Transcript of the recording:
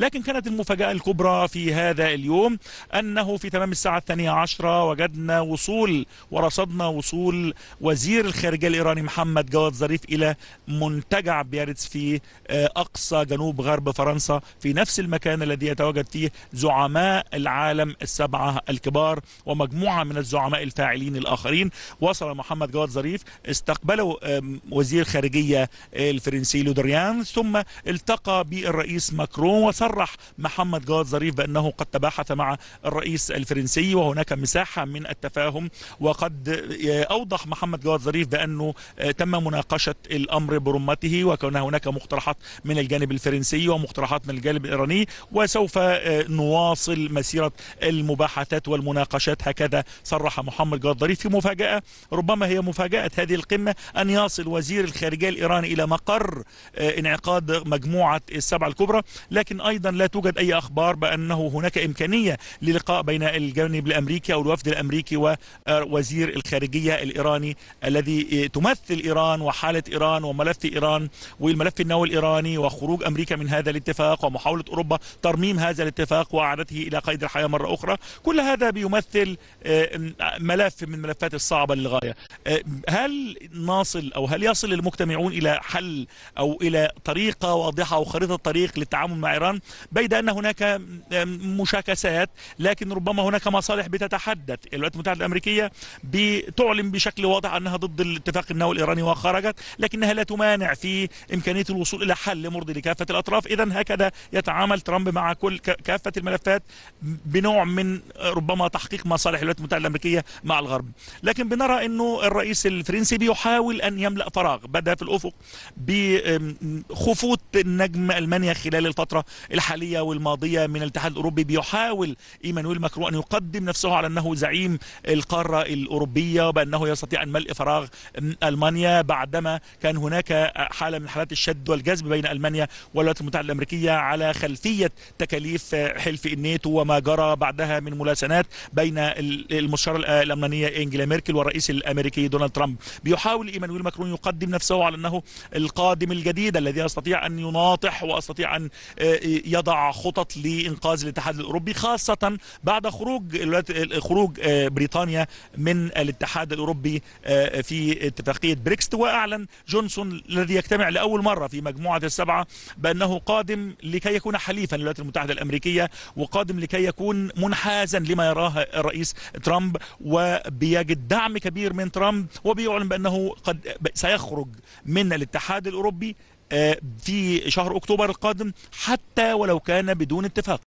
لكن كانت المفاجأة الكبرى في هذا اليوم أنه في تمام الساعة الثانية عشرة وجدنا وصول ورصدنا وصول وزير الخارجية الإيراني محمد جواد ظريف إلى منتجع بيارتس في آه، أقصى جنوب غرب فرنسا في نفس المكان الذي يتواجد فيه زعماء العالم السبعة الكبار ومجموعة من الزعماء الفاعلين الآخرين وصل محمد جواد ظريف استقبله وزير خارجية الفرنسي لودريان ثم التقى بالرئيس ماكرون وصار صرح محمد جواد ظريف بأنه قد تباحث مع الرئيس الفرنسي وهناك مساحة من التفاهم وقد أوضح محمد جواد ظريف بأنه تم مناقشة الأمر برمته وكان هناك مقترحات من الجانب الفرنسي ومقترحات من الجانب الإيراني وسوف نواصل مسيرة المباحثات والمناقشات هكذا صرح محمد جواد ظريف في مفاجأة ربما هي مفاجأة هذه القمة أن يصل وزير الخارجية الإيراني إلى مقر آه، انعقاد مجموعة السبعة الكبرى لكن أيضا لا توجد أي أخبار بأنه هناك إمكانية للقاء بين الجانب الأمريكي أو الوفد الأمريكي ووزير آه، الخارجية الإيراني الذي آه، تمثل إيران وحالة إيران وملف إيران والملف النووي الإيراني وخروج أمريكا من هذا الاتفاق ومحاولة أوروبا ترميم هذا الاتفاق وإعادته إلى قيد الحياة مرة أخرى كل هذا بيمثل آه، ملف من الملفات الصعبة للغاية هل نصل أو هل يصل المجتمعون إلى حل أو إلى طريقة واضحة أو خريطة طريق للتعامل مع إيران بيد ان هناك مشاكسات لكن ربما هناك مصالح بتتحدث الولايات المتحده الامريكيه بتعلن بشكل واضح انها ضد الاتفاق النووي الايراني وخرجت لكنها لا تمانع في امكانيه الوصول الى حل مرضي لكافه الاطراف اذا هكذا يتعامل ترامب مع كل كافه الملفات بنوع من ربما تحقيق مصالح الولايات المتحده الامريكيه مع الغرب لكن بنرى انه الرئيس الفرنسي بيحاول ان يملا فراغ بدا في الافق بخفوت النجم المانيا خلال الفتره الحالية والماضية من الاتحاد الأوروبي بيحاول إيمانويل ماكرون أن يقدم نفسه على أنه زعيم القارة الأوروبية وبأنه يستطيع أن ملء فراغ ألمانيا بعدما كان هناك حالة من حالات الشد والجذب بين ألمانيا والولايات المتحدة الأمريكية على خلفية تكاليف حلف الناتو وما جرى بعدها من ملاسنات بين المستشارة الألمانية إنجلا ميركل والرئيس الأمريكي دونالد ترامب بيحاول إيمانويل ماكرون يقدم نفسه على أنه القادم الجديد الذي يستطيع أن يناطح وأستطيع أن آه، يضع خطط لانقاذ الاتحاد الاوروبي خاصه بعد خروج خروج آه، بريطانيا من الاتحاد الاوروبي آه، في اتفاقيه بريكست واعلن جونسون الذي يجتمع لاول مره في مجموعه السبعه بانه قادم لكي يكون حليفا للولايات المتحده الامريكيه وقادم لكي يكون منحازا لما يراه الرئيس ترامب وبيجد دعم كبير من ترامب وبيعلن بانه قد سيخرج من الاتحاد الاوروبي آه، في شهر أكتوبر القادم حتى ولو كان بدون اتفاق